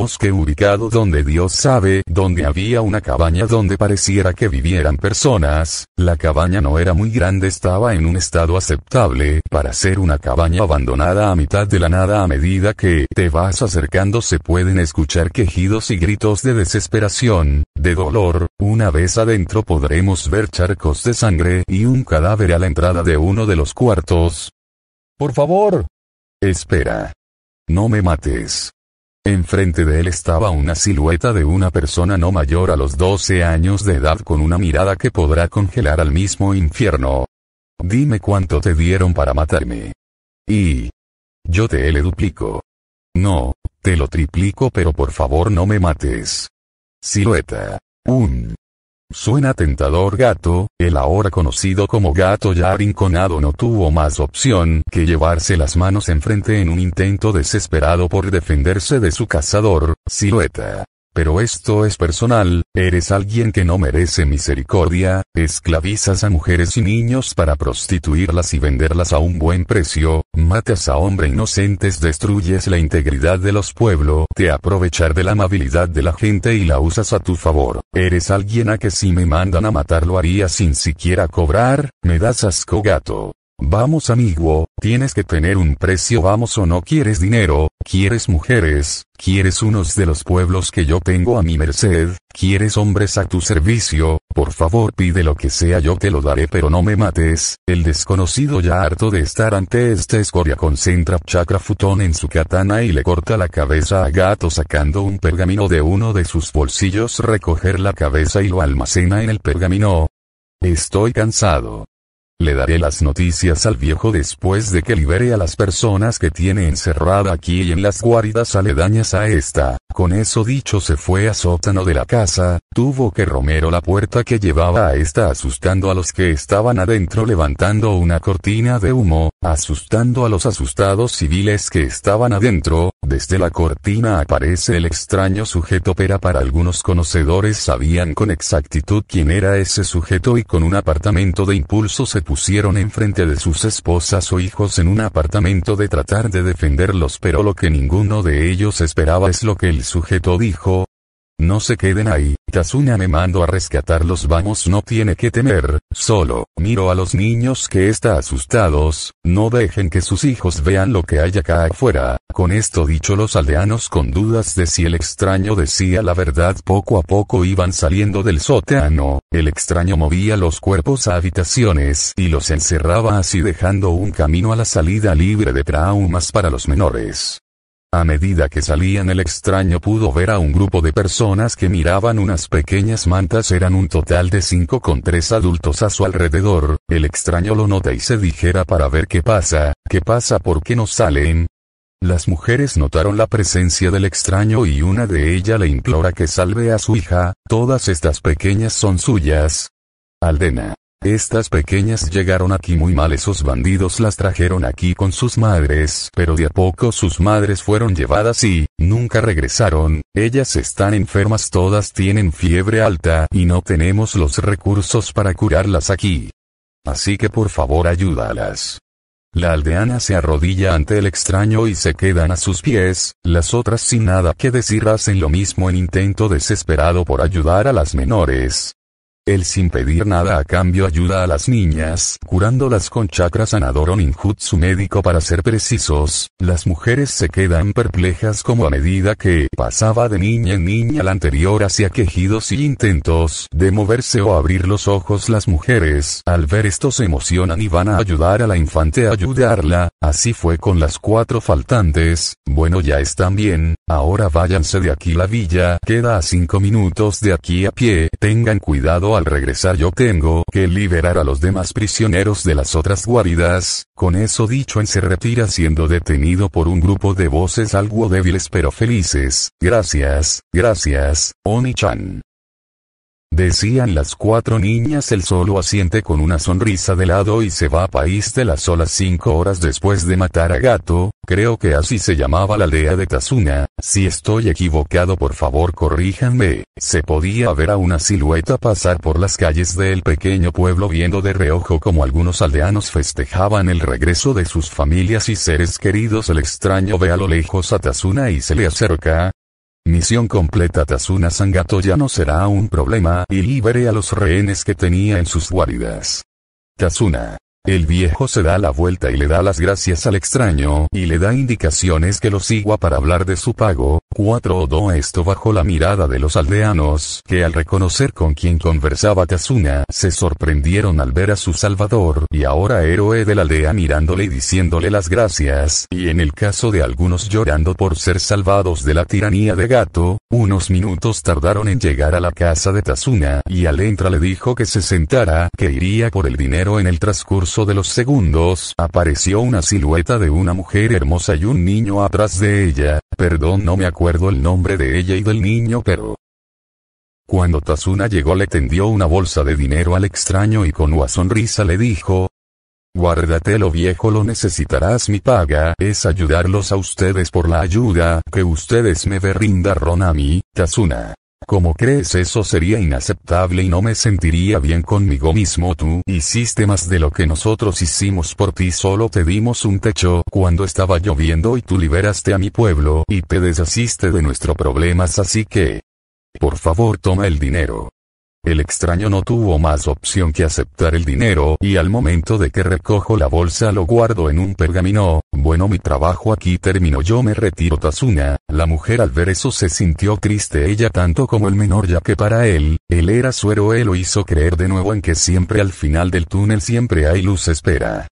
bosque ubicado donde Dios sabe, donde había una cabaña donde pareciera que vivieran personas, la cabaña no era muy grande, estaba en un estado aceptable, para ser una cabaña abandonada a mitad de la nada a medida que te vas acercando se pueden escuchar quejidos y gritos de desesperación, de dolor, una vez adentro podremos ver charcos de sangre y un cadáver a la entrada de uno de los cuartos. Por favor. Espera. No me mates. Enfrente de él estaba una silueta de una persona no mayor a los 12 años de edad con una mirada que podrá congelar al mismo infierno. Dime cuánto te dieron para matarme. Y... Yo te le duplico. No, te lo triplico pero por favor no me mates. Silueta. Un. Suena tentador gato, el ahora conocido como gato ya rinconado no tuvo más opción que llevarse las manos enfrente en un intento desesperado por defenderse de su cazador, silueta pero esto es personal, eres alguien que no merece misericordia, esclavizas a mujeres y niños para prostituirlas y venderlas a un buen precio, matas a hombres inocentes, destruyes la integridad de los pueblos, te aprovechar de la amabilidad de la gente y la usas a tu favor, eres alguien a que si me mandan a matar lo haría sin siquiera cobrar, me das asco gato. Vamos amigo, tienes que tener un precio, vamos o no quieres dinero, quieres mujeres, quieres unos de los pueblos que yo tengo a mi merced, quieres hombres a tu servicio, por favor pide lo que sea yo te lo daré pero no me mates, el desconocido ya harto de estar ante esta escoria concentra chakra futón en su katana y le corta la cabeza a gato sacando un pergamino de uno de sus bolsillos recoger la cabeza y lo almacena en el pergamino. Estoy cansado. Le daré las noticias al viejo después de que libere a las personas que tiene encerrada aquí y en las guaridas aledañas a esta. Con eso dicho se fue a sótano de la casa, tuvo que Romero la puerta que llevaba a esta asustando a los que estaban adentro levantando una cortina de humo, asustando a los asustados civiles que estaban adentro, desde la cortina aparece el extraño sujeto pero para algunos conocedores sabían con exactitud quién era ese sujeto y con un apartamento de impulso se pusieron enfrente de sus esposas o hijos en un apartamento de tratar de defenderlos pero lo que ninguno de ellos esperaba es lo que el sujeto dijo, no se queden ahí, Kazuna me mando a rescatarlos vamos no tiene que temer, solo, miro a los niños que está asustados, no dejen que sus hijos vean lo que hay acá afuera, con esto dicho los aldeanos con dudas de si el extraño decía la verdad poco a poco iban saliendo del sótano, el extraño movía los cuerpos a habitaciones y los encerraba así dejando un camino a la salida libre de traumas para los menores. A medida que salían el extraño pudo ver a un grupo de personas que miraban unas pequeñas mantas eran un total de cinco con tres adultos a su alrededor, el extraño lo nota y se dijera para ver qué pasa, qué pasa por qué no salen. Las mujeres notaron la presencia del extraño y una de ellas le implora que salve a su hija, todas estas pequeñas son suyas. Aldena. Estas pequeñas llegaron aquí muy mal, esos bandidos las trajeron aquí con sus madres, pero de a poco sus madres fueron llevadas y, nunca regresaron, ellas están enfermas todas tienen fiebre alta y no tenemos los recursos para curarlas aquí. Así que por favor ayúdalas. La aldeana se arrodilla ante el extraño y se quedan a sus pies, las otras sin nada que decir hacen lo mismo en intento desesperado por ayudar a las menores, él sin pedir nada a cambio ayuda a las niñas, curándolas con chakra sanador o ninjutsu médico para ser precisos, las mujeres se quedan perplejas como a medida que pasaba de niña en niña la anterior hacia quejidos y intentos de moverse o abrir los ojos las mujeres, al ver esto se emocionan y van a ayudar a la infante a ayudarla, así fue con las cuatro faltantes, bueno ya están bien, ahora váyanse de aquí la villa queda a cinco minutos de aquí a pie, tengan cuidado al regresar yo tengo que liberar a los demás prisioneros de las otras guaridas, con eso dicho en se retira siendo detenido por un grupo de voces algo débiles pero felices, gracias, gracias, Oni-chan. Decían las cuatro niñas el solo asiente con una sonrisa de lado y se va a País de las Olas cinco horas después de matar a Gato, creo que así se llamaba la aldea de Tazuna, si estoy equivocado por favor corríjanme, se podía ver a una silueta pasar por las calles del pequeño pueblo viendo de reojo como algunos aldeanos festejaban el regreso de sus familias y seres queridos el extraño ve a lo lejos a Tazuna y se le acerca, Misión completa Tasuna Sangato ya no será un problema y libere a los rehenes que tenía en sus guaridas. Tasuna, el viejo se da la vuelta y le da las gracias al extraño y le da indicaciones que lo siga para hablar de su pago. o dos oh, esto bajo la mirada de los aldeanos que al reconocer con quien conversaba Tazuna se sorprendieron al ver a su salvador y ahora héroe de la aldea mirándole y diciéndole las gracias y en el caso de algunos llorando por ser salvados de la tiranía de gato, unos minutos tardaron en llegar a la casa de Tazuna y entra le dijo que se sentara que iría por el dinero en el transcurso de los segundos apareció una silueta de una mujer hermosa y un niño atrás de ella, perdón no me acuerdo el nombre de ella y del niño pero... Cuando Tazuna llegó le tendió una bolsa de dinero al extraño y con una sonrisa le dijo, lo viejo lo necesitarás mi paga es ayudarlos a ustedes por la ayuda que ustedes me brindaron a mí, Tazuna. ¿Cómo crees eso sería inaceptable y no me sentiría bien conmigo mismo? Tú hiciste más de lo que nosotros hicimos por ti, solo te dimos un techo cuando estaba lloviendo y tú liberaste a mi pueblo y te deshaciste de nuestros problemas, así que... Por favor, toma el dinero. El extraño no tuvo más opción que aceptar el dinero y al momento de que recojo la bolsa lo guardo en un pergamino, bueno mi trabajo aquí terminó yo me retiro Tazuna, la mujer al ver eso se sintió triste ella tanto como el menor ya que para él, él era su héroe lo hizo creer de nuevo en que siempre al final del túnel siempre hay luz espera.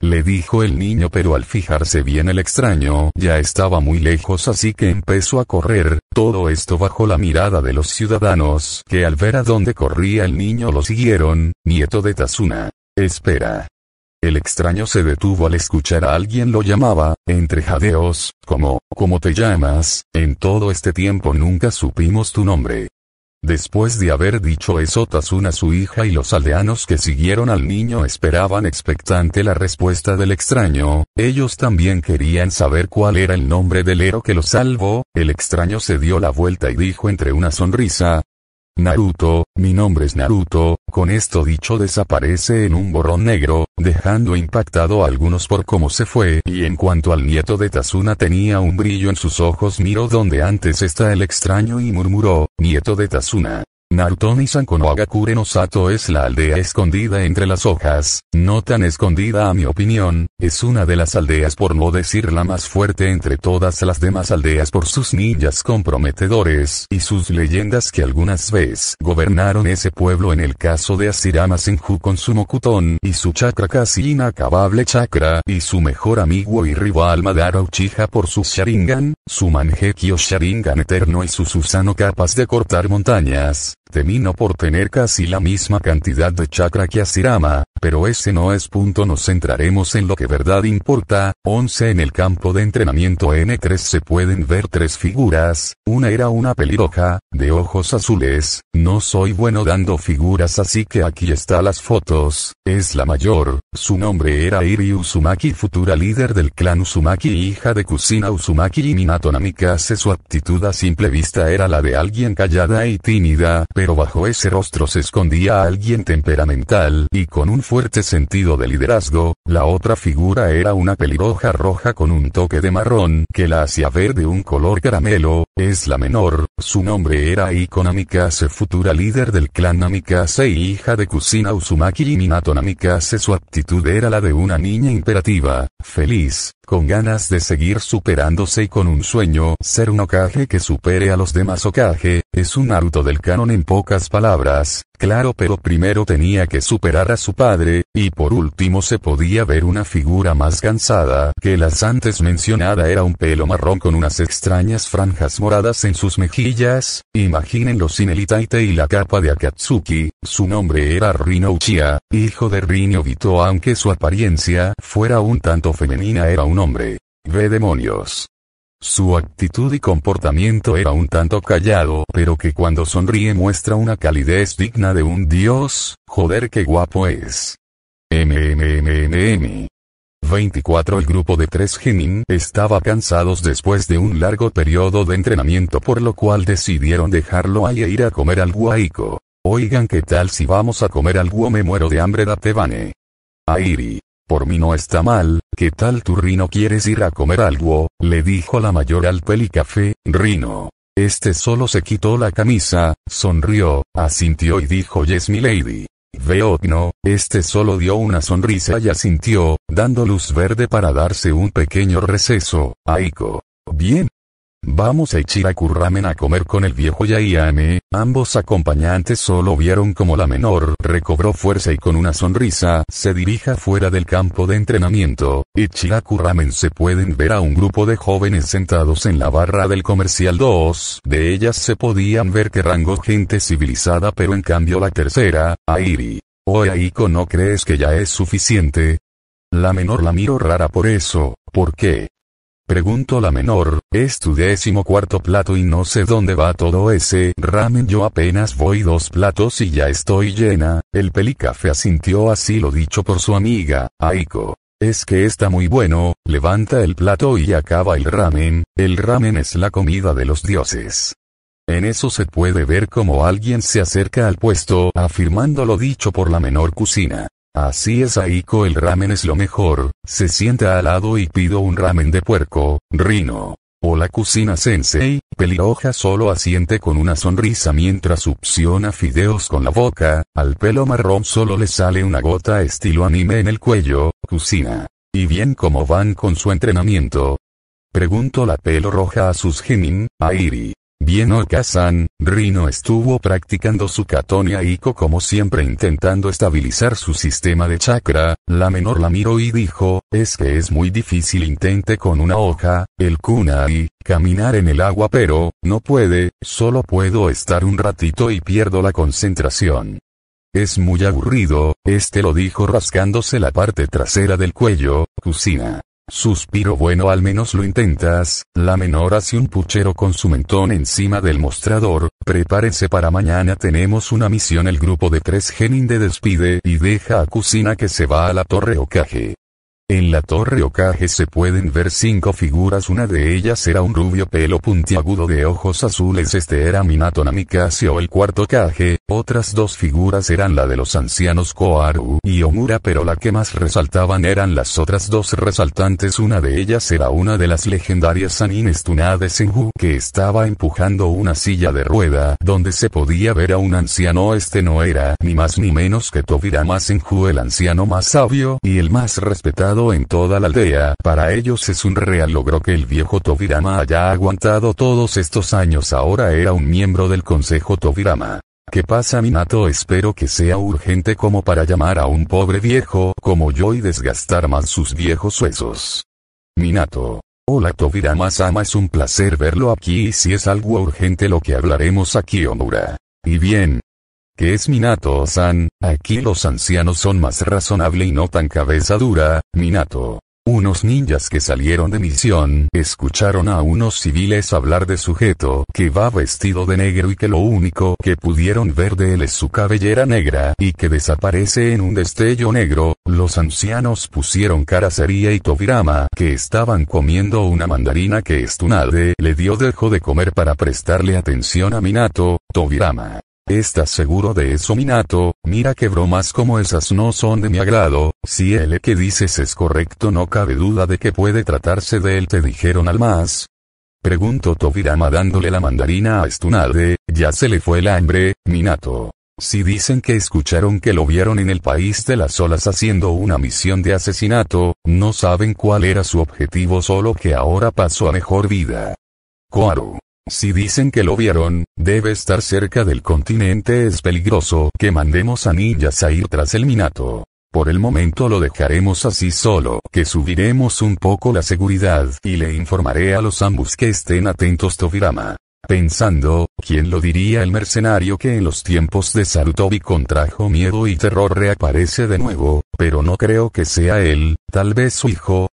Le dijo el niño pero al fijarse bien el extraño ya estaba muy lejos así que empezó a correr, todo esto bajo la mirada de los ciudadanos que al ver a dónde corría el niño lo siguieron, nieto de Tasuna. Espera. El extraño se detuvo al escuchar a alguien lo llamaba, entre jadeos, como, ¿cómo te llamas? En todo este tiempo nunca supimos tu nombre. Después de haber dicho eso Tasuna su hija y los aldeanos que siguieron al niño esperaban expectante la respuesta del extraño, ellos también querían saber cuál era el nombre del héroe que lo salvó, el extraño se dio la vuelta y dijo entre una sonrisa, Naruto, mi nombre es Naruto, con esto dicho desaparece en un borrón negro, dejando impactado a algunos por cómo se fue, y en cuanto al nieto de Tasuna tenía un brillo en sus ojos miró donde antes está el extraño y murmuró, nieto de Tasuna, Naruto y no Agakure no Sato es la aldea escondida entre las hojas, no tan escondida a mi opinión, es una de las aldeas por no decir la más fuerte entre todas las demás aldeas por sus ninjas comprometedores y sus leyendas que algunas veces gobernaron ese pueblo en el caso de Asirama Senju con su Mokuton y su chakra casi inacabable chakra y su mejor amigo y rival Madara Uchiha por su Sharingan, su Mangekyo Sharingan eterno y su Susano capaz de cortar montañas Termino por tener casi la misma cantidad de chakra que Asirama, pero ese no es punto. Nos centraremos en lo que verdad importa. 11. En el campo de entrenamiento N3 se pueden ver tres figuras, una era una pelirroja, de ojos azules, no soy bueno dando figuras así que aquí está las fotos, es la mayor, su nombre era Iri Uzumaki futura líder del clan Uzumaki hija de Kusina Uzumaki y Minato Namikaze su aptitud a simple vista era la de alguien callada y tímida, pero bajo ese rostro se escondía alguien temperamental y con un fuerte sentido de liderazgo, la otra figura era una pelirroja roja con un toque de marrón que la hacía ver de un color caramelo, es la menor, su nombre era Iko Namikaze futura líder del clan Namikaze y hija de Kusina Uzumaki y Minato Namikaze su aptitud era la de una niña imperativa, feliz, con ganas de seguir superándose y con un sueño, ser un Okage que supere a los demás Okage, es un Naruto del canon en pocas palabras, claro pero primero tenía que superar a su padre, y por último se podía ver una figura más cansada que las antes mencionada era un pelo marrón con unas extrañas franjas moradas en sus mejillas, imagínenlo sin el y la capa de Akatsuki, su nombre era Rino hijo de Rino aunque su apariencia fuera un tanto femenina era un hombre. Ve demonios. Su actitud y comportamiento era un tanto callado, pero que cuando sonríe muestra una calidez digna de un dios, joder que guapo es. MMMMM. 24 El grupo de tres Genin estaba cansados después de un largo periodo de entrenamiento por lo cual decidieron dejarlo ahí e ir a comer al guaico. Oigan qué tal si vamos a comer algo me muero de hambre da tebane. Airi. Por mí no está mal, ¿qué tal tu Rino quieres ir a comer algo? le dijo la mayor al pelicafé, Rino. Este solo se quitó la camisa, sonrió, asintió y dijo Yes my lady. Veo. No. este solo dio una sonrisa y asintió, dando luz verde para darse un pequeño receso, Aiko. Bien, Vamos a Ichiraku a comer con el viejo Yaiane, ambos acompañantes solo vieron como la menor recobró fuerza y con una sonrisa se dirija fuera del campo de entrenamiento. Ichiraku Ramen se pueden ver a un grupo de jóvenes sentados en la barra del comercial 2, de ellas se podían ver que rango gente civilizada pero en cambio la tercera, Airi. o Aiko no crees que ya es suficiente, la menor la miro rara por eso, ¿por qué? Pregunto la menor, es tu décimo cuarto plato y no sé dónde va todo ese ramen. Yo apenas voy dos platos y ya estoy llena. El pelicafe asintió así lo dicho por su amiga, Aiko. Es que está muy bueno, levanta el plato y acaba el ramen, el ramen es la comida de los dioses. En eso se puede ver como alguien se acerca al puesto afirmando lo dicho por la menor cocina. Así es Aiko el ramen es lo mejor, se sienta al lado y pido un ramen de puerco, rino. O la cocina sensei, Pelioja solo asiente con una sonrisa mientras succiona fideos con la boca, al pelo marrón solo le sale una gota estilo anime en el cuello, cocina. ¿Y bien cómo van con su entrenamiento? pregunto la pelo roja a sus genin, Airi. Bien Okazan, Rino estuvo practicando su Katonia Iko como siempre intentando estabilizar su sistema de chakra, la menor la miró y dijo, es que es muy difícil intente con una hoja, el kunai, caminar en el agua pero, no puede, solo puedo estar un ratito y pierdo la concentración. Es muy aburrido, este lo dijo rascándose la parte trasera del cuello, Kusina. Suspiro bueno al menos lo intentas, la menor hace un puchero con su mentón encima del mostrador, prepárense para mañana tenemos una misión el grupo de tres Genin de despide y deja a cocina que se va a la torre ocaje. En la torre ocaje se pueden ver cinco figuras, una de ellas era un rubio pelo puntiagudo de ojos azules, este era Minato Namikaze el cuarto Kage, otras dos figuras eran la de los ancianos koaru y Omura, pero la que más resaltaban eran las otras dos resaltantes, una de ellas era una de las legendarias Anines de Senju que estaba empujando una silla de rueda, donde se podía ver a un anciano, este no era ni más ni menos que Tobirama Senju el anciano más sabio y el más respetado en toda la aldea. Para ellos es un real logro que el viejo Tobirama haya aguantado todos estos años. Ahora era un miembro del Consejo Tobirama. ¿Qué pasa Minato? Espero que sea urgente como para llamar a un pobre viejo como yo y desgastar más sus viejos huesos. Minato. Hola Tobirama-sama es un placer verlo aquí y si es algo urgente lo que hablaremos aquí Omura. Y bien, que es Minato-san, aquí los ancianos son más razonable y no tan cabeza dura, Minato. Unos ninjas que salieron de misión escucharon a unos civiles hablar de sujeto que va vestido de negro y que lo único que pudieron ver de él es su cabellera negra y que desaparece en un destello negro. Los ancianos pusieron cara seria y Tobirama, que estaban comiendo una mandarina que Estunade le dio dejo de comer para prestarle atención a Minato. Tobirama ¿Estás seguro de eso Minato? Mira que bromas como esas no son de mi agrado, si el que dices es correcto no cabe duda de que puede tratarse de él te dijeron al más. Preguntó Tobirama dándole la mandarina a Stunade, ya se le fue el hambre, Minato. Si dicen que escucharon que lo vieron en el país de las olas haciendo una misión de asesinato, no saben cuál era su objetivo solo que ahora pasó a mejor vida. Koaru. Si dicen que lo vieron, debe estar cerca del continente. Es peligroso que mandemos a ninjas a ir tras el Minato. Por el momento lo dejaremos así solo, que subiremos un poco la seguridad y le informaré a los ambos que estén atentos Tobirama. Pensando, ¿quién lo diría el mercenario que en los tiempos de Sarutobi contrajo miedo y terror reaparece de nuevo? Pero no creo que sea él, tal vez su hijo,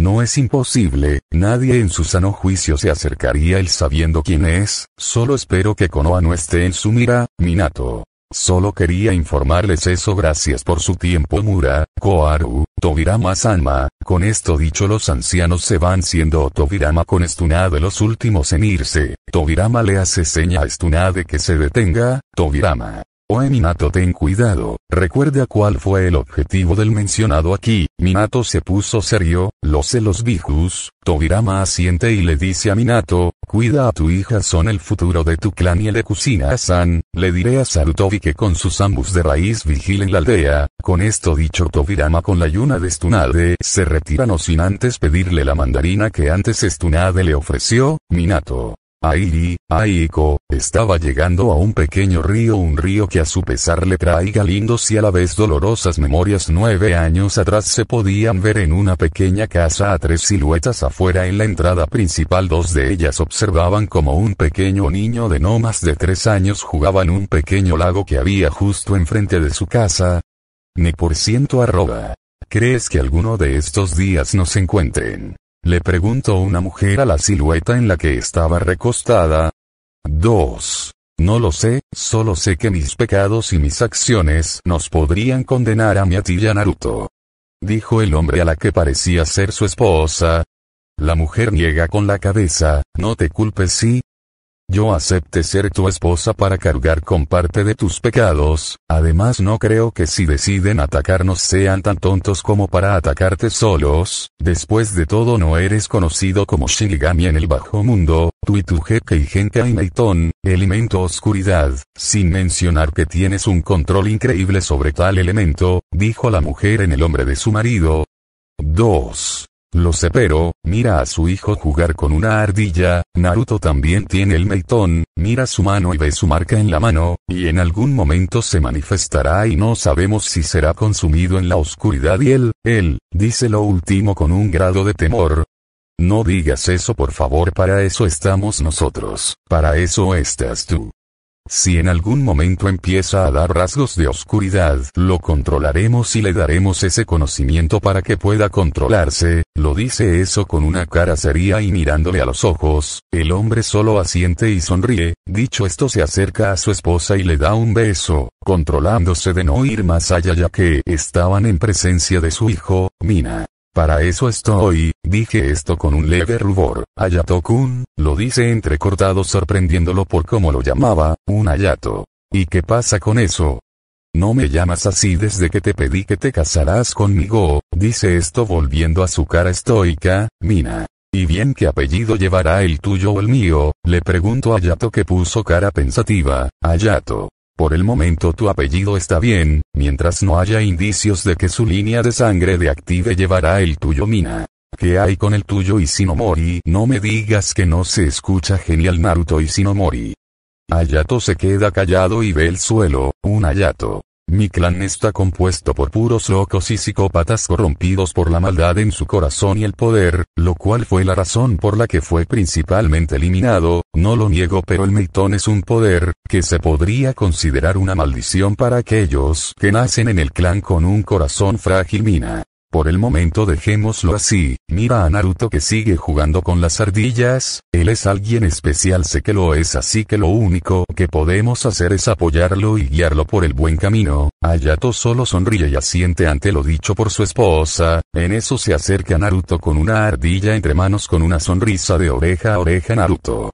no es imposible, nadie en su sano juicio se acercaría él sabiendo quién es, solo espero que Konoha no esté en su mira, Minato. Solo quería informarles eso gracias por su tiempo Mura, Koaru, tobirama Sanma, con esto dicho los ancianos se van siendo Tobirama con Stunade los últimos en irse, Tobirama le hace seña a Stunade que se detenga, Tobirama, Oe oh, Minato ten cuidado, recuerda cuál fue el objetivo del mencionado aquí, Minato se puso serio, los celos bijus, Tobirama asiente y le dice a Minato, cuida a tu hija son el futuro de tu clan y el de Kusina-san, le diré a Sarutobi que con sus ambus de raíz vigilen la aldea, con esto dicho Tobirama con la yuna de Stunade se retiran o sin antes pedirle la mandarina que antes Stunade le ofreció, Minato, Airi, Aiko, estaba llegando a un pequeño río, un río que a su pesar le traiga lindos y a la vez dolorosas memorias. Nueve años atrás se podían ver en una pequeña casa a tres siluetas afuera en la entrada principal. Dos de ellas observaban como un pequeño niño de no más de tres años jugaba en un pequeño lago que había justo enfrente de su casa. Ni por ciento arroba. ¿Crees que alguno de estos días nos encuentren? Le preguntó una mujer a la silueta en la que estaba recostada. 2. No lo sé, solo sé que mis pecados y mis acciones nos podrían condenar a mi atilla Naruto. Dijo el hombre a la que parecía ser su esposa. La mujer niega con la cabeza, no te culpes si, yo acepte ser tu esposa para cargar con parte de tus pecados, además no creo que si deciden atacarnos sean tan tontos como para atacarte solos, después de todo no eres conocido como Shinigami en el bajo mundo, tú y tu jeque y y elemento oscuridad, sin mencionar que tienes un control increíble sobre tal elemento, dijo la mujer en el hombre de su marido. 2. Lo sé pero, mira a su hijo jugar con una ardilla, Naruto también tiene el meitón, mira su mano y ve su marca en la mano, y en algún momento se manifestará y no sabemos si será consumido en la oscuridad y él, él, dice lo último con un grado de temor. No digas eso por favor para eso estamos nosotros, para eso estás tú. Si en algún momento empieza a dar rasgos de oscuridad, lo controlaremos y le daremos ese conocimiento para que pueda controlarse, lo dice eso con una cara seria y mirándole a los ojos, el hombre solo asiente y sonríe, dicho esto se acerca a su esposa y le da un beso, controlándose de no ir más allá ya que estaban en presencia de su hijo, Mina. Para eso estoy, dije esto con un leve rubor. Ayato-kun, lo dice entrecortado sorprendiéndolo por cómo lo llamaba, un Ayato. ¿Y qué pasa con eso? No me llamas así desde que te pedí que te casarás conmigo, dice esto volviendo a su cara estoica, Mina. ¿Y bien qué apellido llevará el tuyo o el mío? Le pregunto a Ayato que puso cara pensativa, Ayato. Por el momento tu apellido está bien, mientras no haya indicios de que su línea de sangre de active llevará el tuyo Mina. ¿Qué hay con el tuyo Isinomori? No me digas que no se escucha genial Naruto Isinomori. Hayato se queda callado y ve el suelo, un Ayato. Mi clan está compuesto por puros locos y psicópatas corrompidos por la maldad en su corazón y el poder, lo cual fue la razón por la que fue principalmente eliminado, no lo niego pero el meitón es un poder, que se podría considerar una maldición para aquellos que nacen en el clan con un corazón frágil mina. Por el momento dejémoslo así, mira a Naruto que sigue jugando con las ardillas, él es alguien especial sé que lo es así que lo único que podemos hacer es apoyarlo y guiarlo por el buen camino, Hayato solo sonríe y asiente ante lo dicho por su esposa, en eso se acerca Naruto con una ardilla entre manos con una sonrisa de oreja a oreja Naruto,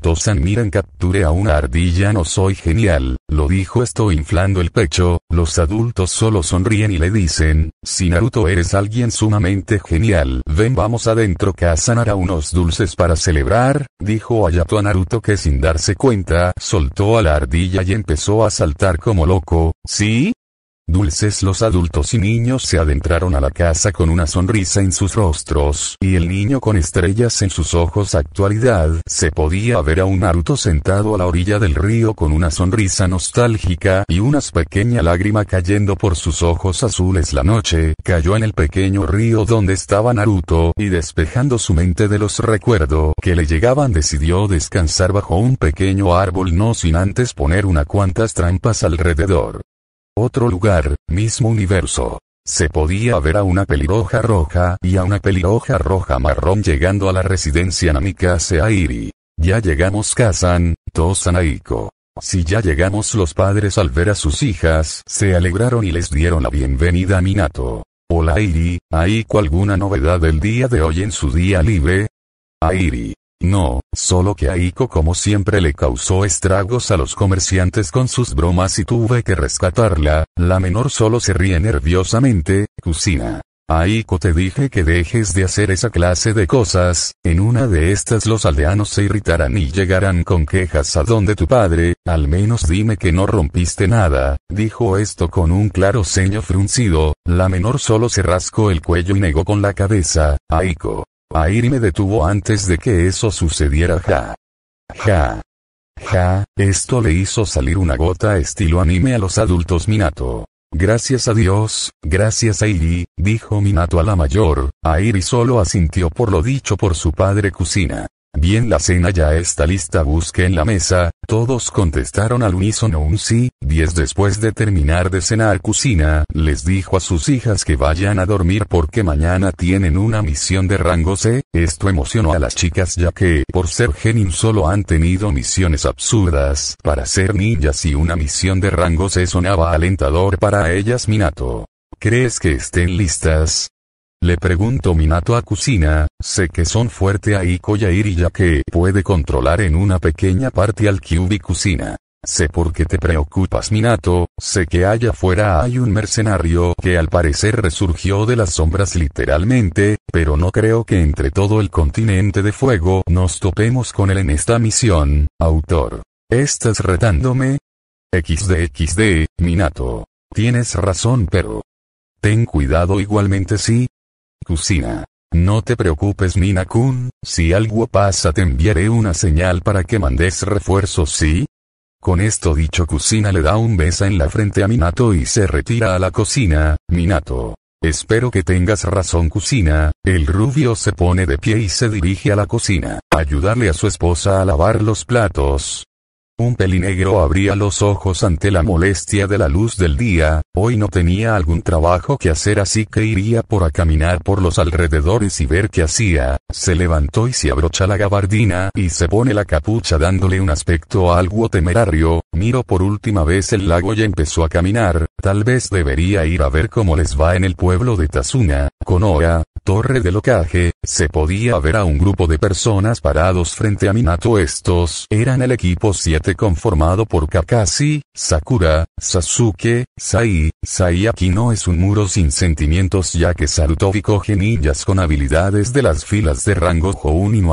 tosan miren capture a una ardilla no soy genial, lo dijo esto inflando el pecho, los adultos solo sonríen y le dicen, si Naruto eres alguien sumamente genial, ven vamos adentro Kazan hará unos dulces para celebrar, dijo Ayato a Naruto que sin darse cuenta, soltó a la ardilla y empezó a saltar como loco, ¿sí? Dulces los adultos y niños se adentraron a la casa con una sonrisa en sus rostros, y el niño con estrellas en sus ojos actualidad, se podía ver a un Naruto sentado a la orilla del río con una sonrisa nostálgica y unas pequeña lágrima cayendo por sus ojos azules la noche, cayó en el pequeño río donde estaba Naruto, y despejando su mente de los recuerdos que le llegaban decidió descansar bajo un pequeño árbol no sin antes poner unas cuantas trampas alrededor. Otro lugar, mismo universo. Se podía ver a una pelirroja roja y a una pelirroja roja marrón llegando a la residencia Namikaze Airi. Ya llegamos Kazan, Tosanaiko. Si ya llegamos los padres al ver a sus hijas, se alegraron y les dieron la bienvenida a Minato. Hola Airi, ¿hay alguna novedad del día de hoy en su día libre? Airi, no, solo que Aiko como siempre le causó estragos a los comerciantes con sus bromas y tuve que rescatarla, la menor solo se ríe nerviosamente, cocina. Aiko te dije que dejes de hacer esa clase de cosas, en una de estas los aldeanos se irritarán y llegarán con quejas a donde tu padre, al menos dime que no rompiste nada, dijo esto con un claro ceño fruncido, la menor solo se rascó el cuello y negó con la cabeza, Aiko. Airi me detuvo antes de que eso sucediera. Ja. Ja. Ja, esto le hizo salir una gota estilo anime a los adultos Minato. Gracias a Dios, gracias a dijo Minato a la mayor, Airi solo asintió por lo dicho por su padre Kusina. Bien, la cena ya está lista, busque en la mesa. Todos contestaron al unísono un sí. Diez después de terminar de cenar, cocina les dijo a sus hijas que vayan a dormir porque mañana tienen una misión de rango C. Esto emocionó a las chicas ya que, por ser genin, solo han tenido misiones absurdas para ser ninjas y una misión de rango C sonaba alentador para ellas, Minato. ¿Crees que estén listas? Le pregunto Minato a Kusina, sé que son fuerte a Iko ya que puede controlar en una pequeña parte al Kyubi Kusina. Sé por qué te preocupas Minato, sé que allá afuera hay un mercenario que al parecer resurgió de las sombras literalmente, pero no creo que entre todo el continente de fuego nos topemos con él en esta misión, autor. ¿Estás retándome? XD XD, Minato. Tienes razón pero... Ten cuidado igualmente sí, ¡Cusina! No te preocupes Minakun, si algo pasa te enviaré una señal para que mandes refuerzos, ¿sí? Con esto dicho Cusina le da un beso en la frente a Minato y se retira a la cocina, Minato. Espero que tengas razón Cusina, el rubio se pone de pie y se dirige a la cocina, ayudarle a su esposa a lavar los platos, un pelinegro abría los ojos ante la molestia de la luz del día, hoy no tenía algún trabajo que hacer así que iría por a caminar por los alrededores y ver qué hacía, se levantó y se abrocha la gabardina y se pone la capucha dándole un aspecto algo temerario, miró por última vez el lago y empezó a caminar, tal vez debería ir a ver cómo les va en el pueblo de Tazuna, Konoha, torre de ocaje, se podía ver a un grupo de personas parados frente a Minato estos eran el equipo 7 conformado por Kakashi, Sakura, Sasuke, Sai, aquí no es un muro sin sentimientos ya que Sarutobi coge ninjas con habilidades de las filas de rango Houn y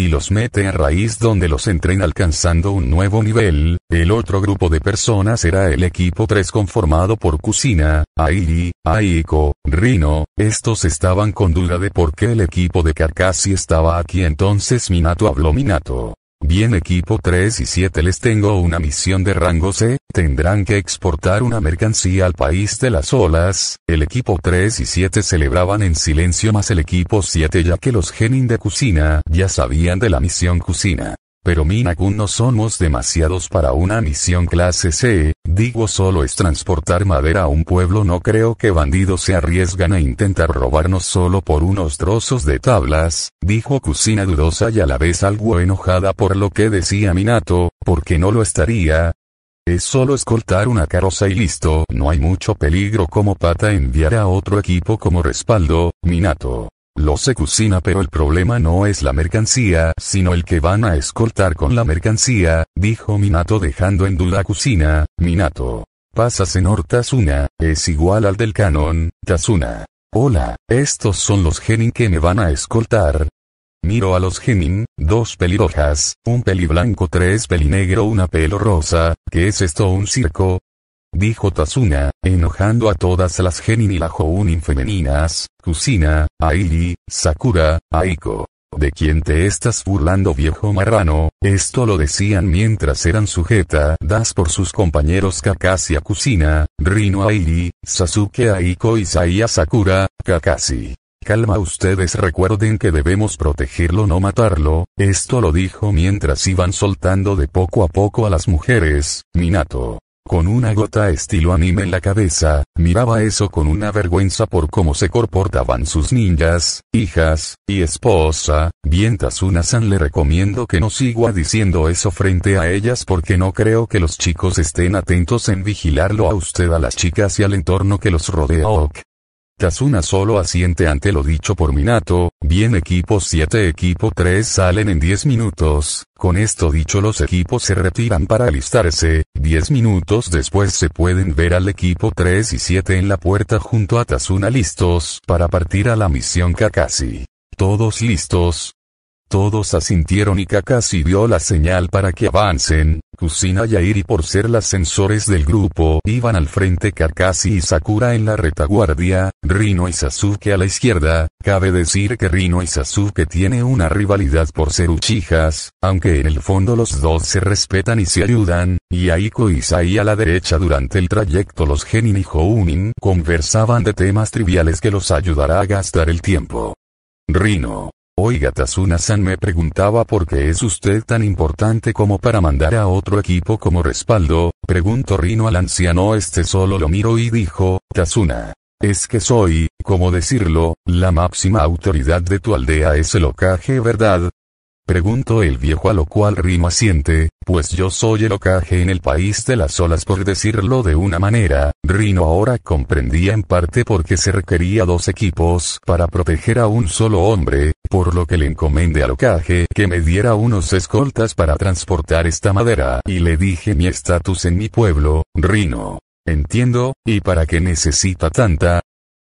y los mete a raíz donde los entrena alcanzando un nuevo nivel, el otro grupo de personas era el equipo 3 conformado por Kusina, Airi, Aiko, Rino, estos estaban con duda de por qué el equipo de Kakashi estaba aquí entonces Minato habló Minato. Bien equipo 3 y 7 les tengo una misión de rango C, tendrán que exportar una mercancía al país de las olas, el equipo 3 y 7 celebraban en silencio más el equipo 7 ya que los genin de cocina ya sabían de la misión cocina. Pero Minakun no somos demasiados para una misión clase C, digo solo es transportar madera a un pueblo no creo que bandidos se arriesgan a intentar robarnos solo por unos trozos de tablas, dijo Kusina dudosa y a la vez algo enojada por lo que decía Minato, porque no lo estaría, es solo escoltar una carroza y listo, no hay mucho peligro como Pata enviar a otro equipo como respaldo, Minato. Lo se cocina pero el problema no es la mercancía, sino el que van a escoltar con la mercancía, dijo Minato dejando en duda cocina, Minato. Pasa en Tazuna, es igual al del canon, Tazuna. Hola, estos son los genin que me van a escoltar. Miro a los genin, dos pelirrojas, un peli blanco, tres pelinegro, una pelo rosa, ¿qué es esto un circo? dijo Tazuna, enojando a todas las genin y la Jounin femeninas, Kusina, Airi, Sakura, Aiko. ¿De quién te estás burlando viejo marrano? Esto lo decían mientras eran das por sus compañeros Kakashi Kusina, Rino Airi, Sasuke Aiko y Saiya Sakura, Kakashi. Calma ustedes recuerden que debemos protegerlo no matarlo, esto lo dijo mientras iban soltando de poco a poco a las mujeres, Minato con una gota estilo anime en la cabeza, miraba eso con una vergüenza por cómo se comportaban sus ninjas, hijas, y esposa, bien Tasuna-san le recomiendo que no siga diciendo eso frente a ellas porque no creo que los chicos estén atentos en vigilarlo a usted a las chicas y al entorno que los rodea ok, Tazuna solo asiente ante lo dicho por Minato, bien equipo 7 equipo 3 salen en 10 minutos, con esto dicho los equipos se retiran para alistarse, 10 minutos después se pueden ver al equipo 3 y 7 en la puerta junto a Tazuna listos para partir a la misión Kakashi. Todos listos, todos asintieron y Kakashi dio la señal para que avancen, Kusina y Airi por ser las sensores del grupo iban al frente Kakashi y Sakura en la retaguardia, Rino y Sasuke a la izquierda, cabe decir que Rino y Sasuke tiene una rivalidad por ser Uchijas, aunque en el fondo los dos se respetan y se ayudan, y Aiko y Sai a la derecha durante el trayecto los Genin y Hounin conversaban de temas triviales que los ayudará a gastar el tiempo. Rino, Oiga Tazuna-san me preguntaba por qué es usted tan importante como para mandar a otro equipo como respaldo, preguntó Rino al anciano este solo lo miró y dijo, Tasuna, Es que soy, como decirlo, la máxima autoridad de tu aldea es el ocaje verdad, Preguntó el viejo a lo cual Rima siente, pues yo soy el ocaje en el país de las olas por decirlo de una manera, Rino ahora comprendía en parte porque se requería dos equipos para proteger a un solo hombre, por lo que le encomendé al ocaje que me diera unos escoltas para transportar esta madera y le dije mi estatus en mi pueblo, Rino. Entiendo, ¿y para qué necesita tanta?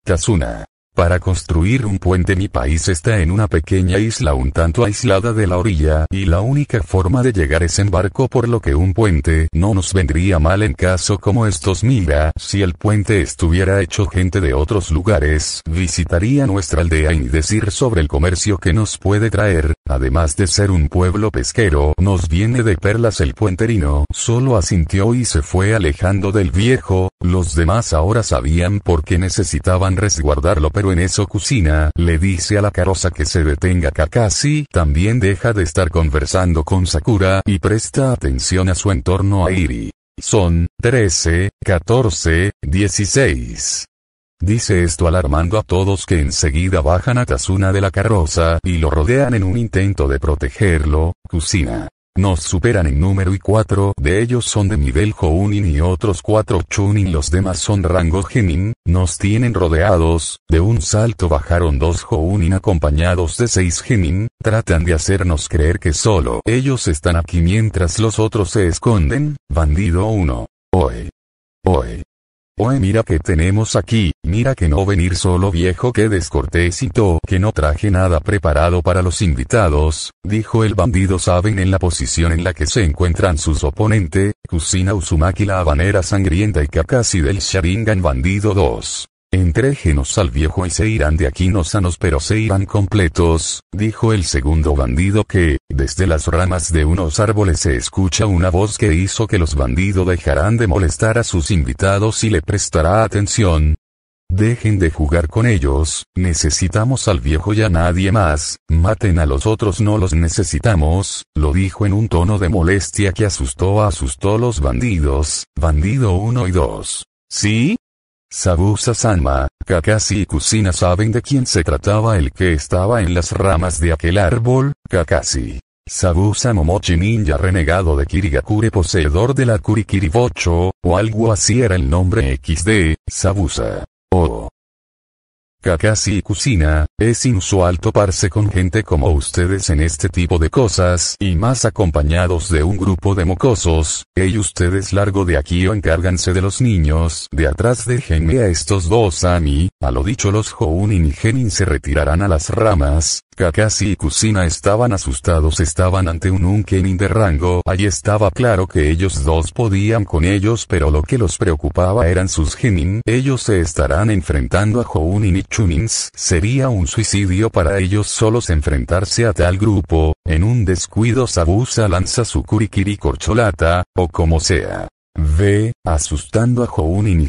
Tazuna. Para construir un puente mi país está en una pequeña isla un tanto aislada de la orilla y la única forma de llegar es en barco por lo que un puente no nos vendría mal en caso como estos mira, si el puente estuviera hecho gente de otros lugares visitaría nuestra aldea y decir sobre el comercio que nos puede traer, además de ser un pueblo pesquero, nos viene de perlas el puenterino, solo asintió y se fue alejando del viejo, los demás ahora sabían por qué necesitaban resguardarlo pero en eso Kusina le dice a la carroza que se detenga Kakashi también deja de estar conversando con Sakura y presta atención a su entorno a Iri. Son, 13, 14, 16. Dice esto alarmando a todos que enseguida bajan a Kazuna de la carroza y lo rodean en un intento de protegerlo, Kusina. Nos superan en número y cuatro de ellos son de nivel Hounin y otros cuatro Chunin. Los demás son rango Genin, nos tienen rodeados, de un salto bajaron dos Jounin acompañados de seis Genin, tratan de hacernos creer que solo ellos están aquí mientras los otros se esconden, bandido 1. hoy. Hoy. Oye, mira que tenemos aquí, mira que no venir solo viejo que descortésito que no traje nada preparado para los invitados, dijo el bandido saben en la posición en la que se encuentran sus oponentes, Kusina Uzumaki la habanera sangrienta y Kakashi del Sharingan bandido 2. Entréjenos al viejo y se irán de aquí no sanos pero se irán completos, dijo el segundo bandido que, desde las ramas de unos árboles se escucha una voz que hizo que los bandidos dejarán de molestar a sus invitados y le prestará atención, Dejen de jugar con ellos, necesitamos al viejo y a nadie más, maten a los otros no los necesitamos, lo dijo en un tono de molestia que asustó a asustó los bandidos, bandido 1 y 2. ¿Sí? Sabusa Sanma, Kakashi y Kusina saben de quién se trataba el que estaba en las ramas de aquel árbol, Kakashi. Sabusa Momochi ninja renegado de Kirigakure poseedor de la Kurikiribocho, o algo así era el nombre XD, Sabusa. Oh. Kakashi y Kusina, es inusual toparse con gente como ustedes en este tipo de cosas y más acompañados de un grupo de mocosos, ey ustedes largo de aquí o encárganse de los niños de atrás déjenme a estos dos a mí, a lo dicho los Jounin y Genin se retirarán a las ramas, Kakashi y Kusina estaban asustados, estaban ante un Unkenin de rango, ahí estaba claro que ellos dos podían con ellos pero lo que los preocupaba eran sus Genin, ellos se estarán enfrentando a Hounin y Chunins, sería un suicidio para ellos solos enfrentarse a tal grupo, en un descuido Sabusa lanza su Kurikiri corcholata, o como sea. Ve, asustando a Ho-Un y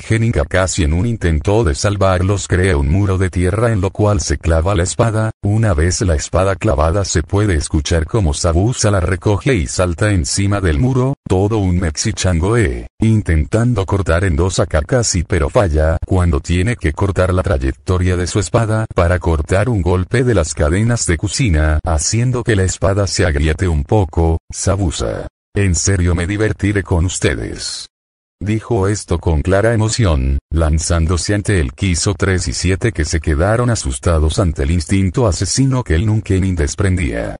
casi en un intento de salvarlos crea un muro de tierra en lo cual se clava la espada, una vez la espada clavada se puede escuchar como Sabusa la recoge y salta encima del muro, todo un mexichangoe, intentando cortar en dos a Kakasi pero falla cuando tiene que cortar la trayectoria de su espada para cortar un golpe de las cadenas de cocina haciendo que la espada se agriete un poco, Sabusa en serio me divertiré con ustedes. Dijo esto con clara emoción, lanzándose ante el quiso 3 y 7 que se quedaron asustados ante el instinto asesino que nunca ni desprendía.